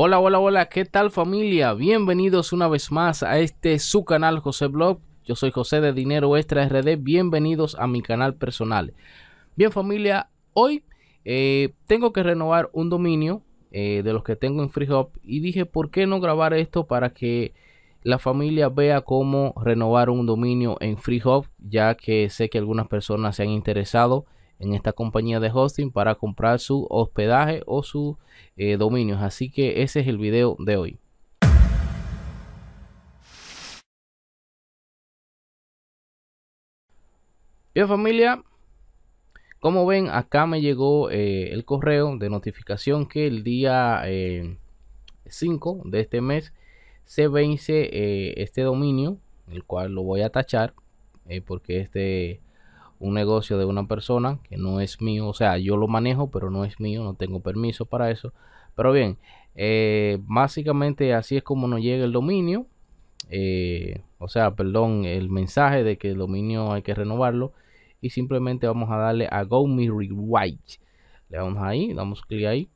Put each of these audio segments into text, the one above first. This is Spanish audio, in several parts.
Hola, hola, hola, ¿qué tal familia? Bienvenidos una vez más a este su canal José Blog. Yo soy José de Dinero Extra RD. Bienvenidos a mi canal personal. Bien familia, hoy eh, tengo que renovar un dominio eh, de los que tengo en FreeHop y dije, ¿por qué no grabar esto para que la familia vea cómo renovar un dominio en FreeHop? Ya que sé que algunas personas se han interesado en esta compañía de hosting para comprar su hospedaje o sus eh, dominios. Así que ese es el video de hoy. Bien familia, como ven acá me llegó eh, el correo de notificación que el día 5 eh, de este mes se vence este dominio, el cual lo voy a tachar porque este un negocio de una persona que no es mío, o sea, yo lo manejo, pero no es mío, no tengo permiso para eso. Pero bien, eh, básicamente así es como nos llega el dominio, eh, o sea, perdón, el mensaje de que el dominio hay que renovarlo y simplemente vamos a darle a Go Me Rewrite. Le damos ahí, damos clic ahí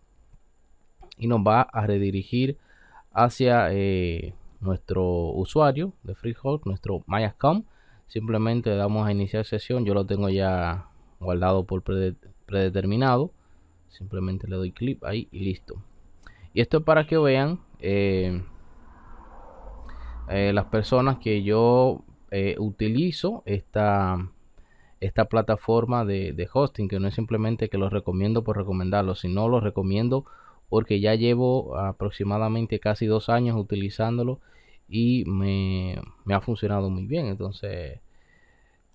y nos va a redirigir hacia eh, nuestro usuario de Freehold, nuestro MyAccount simplemente damos a iniciar sesión yo lo tengo ya guardado por predeterminado simplemente le doy clic ahí y listo y esto es para que vean eh, eh, las personas que yo eh, utilizo esta esta plataforma de, hosting que no es simplemente que lo recomiendo por recomendarlo sino lo recomiendo porque ya llevo aproximadamente casi dos años utilizándolo y me, ha funcionado muy bien. Entonces,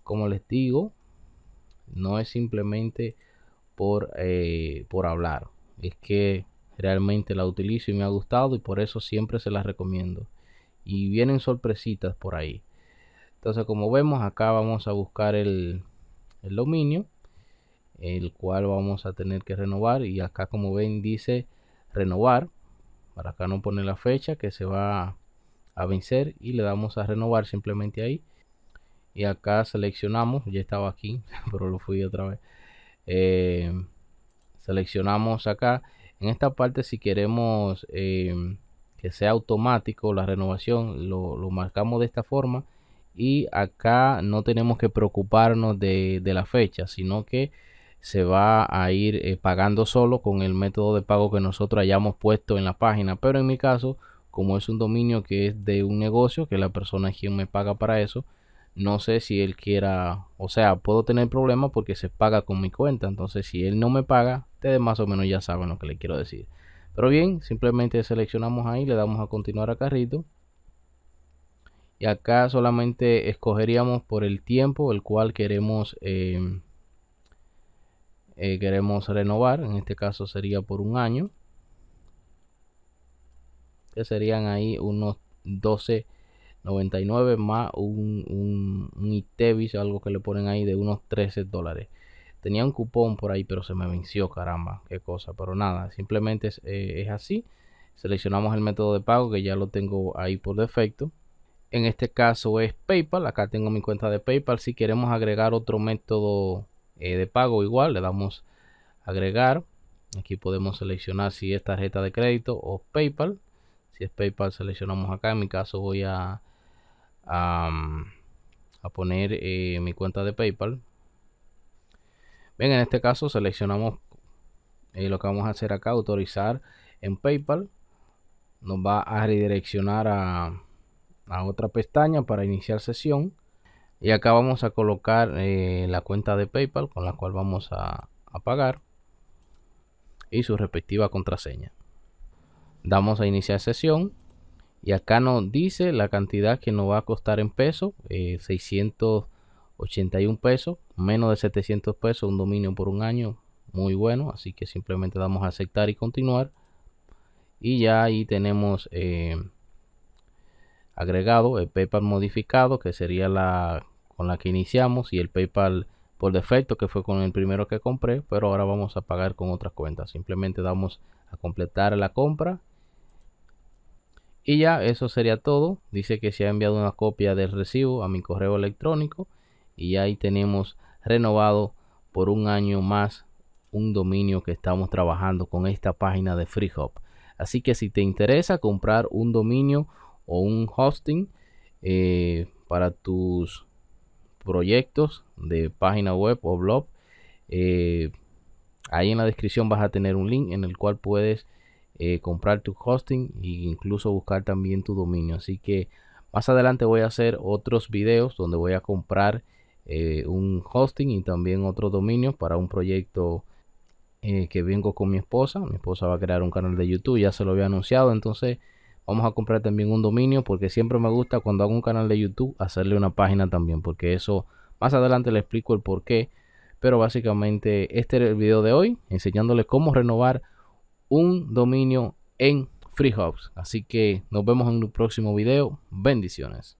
como les digo, no es simplemente eh, por, hablar, es que realmente la utilizo y me ha gustado y por eso siempre se las recomiendo. Y vienen sorpresitas por ahí. Entonces, como vemos, acá vamos a buscar el, el dominio, el cual vamos a tener que renovar. Y acá, como ven, dice renovar. Para acá no pone la fecha que se va a vencer y le damos a renovar simplemente ahí y acá seleccionamos ya estaba aquí pero lo fui otra vez eh, seleccionamos acá en esta parte si queremos eh, que sea automático la renovación lo, marcamos de esta forma y acá no tenemos que preocuparnos de, la fecha sino que se va a ir eh, pagando solo con el método de pago que nosotros hayamos puesto en la página pero en mi caso como es un dominio que es de un negocio, que la persona es quien me paga para eso, no sé si él quiera, o sea, puedo tener problemas porque se paga con mi cuenta, entonces si él no me paga, ustedes más o menos ya saben lo que le quiero decir. Pero bien, simplemente seleccionamos ahí, le damos a continuar a carrito. Y acá solamente escogeríamos por el tiempo el cual queremos, eh, eh, queremos renovar. En este caso sería por un año serían ahí unos 12.99 más un, un, un algo que le ponen ahí de unos 13 dólares. Tenía un cupón por ahí, pero se me venció, caramba, qué cosa. Pero nada, simplemente eh, es, así. Seleccionamos el método de pago que ya lo tengo ahí por defecto. En este caso es PayPal. Acá tengo mi cuenta de PayPal. Si queremos agregar otro método eh, de pago, igual le damos agregar. Aquí podemos seleccionar si es tarjeta de crédito o PayPal si es PayPal seleccionamos acá en mi caso voy a a, poner eh, mi cuenta de PayPal bien en este caso seleccionamos eh, lo que vamos a hacer acá autorizar en PayPal nos va a redireccionar a, otra pestaña para iniciar sesión y acá vamos a colocar eh, la cuenta de PayPal con la cual vamos a, a pagar y su respectiva contraseña damos a iniciar sesión y acá nos dice la cantidad que nos va a costar en pesos 681 eh, pesos menos de 700 pesos un dominio por un año muy bueno así que simplemente damos a aceptar y continuar y ya ahí tenemos eh, agregado el PayPal modificado que sería la con la que iniciamos y el PayPal por defecto que fue con el primero que compré pero ahora vamos a pagar con otras cuentas simplemente damos a completar la compra y ya, eso sería todo. Dice que se ha enviado una copia del recibo a mi correo electrónico. Y ahí tenemos renovado por un año más un dominio que estamos trabajando con esta página de Freehop. Así que si te interesa comprar un dominio o un hosting eh, para tus proyectos de página web o blog, eh, ahí en la descripción vas a tener un link en el cual puedes eh, comprar tu hosting e incluso buscar también tu dominio. Así que más adelante voy a hacer otros videos donde voy a comprar eh, un hosting y también otro dominio para un proyecto eh, que vengo con mi esposa. Mi esposa va a crear un canal de YouTube, ya se lo había anunciado. Entonces vamos a comprar también un dominio porque siempre me gusta cuando hago un canal de YouTube hacerle una página también porque eso más adelante le explico el por qué. Pero básicamente este era el video de hoy enseñándoles cómo renovar un dominio en FreeHubs. Así que nos vemos en un próximo video. Bendiciones.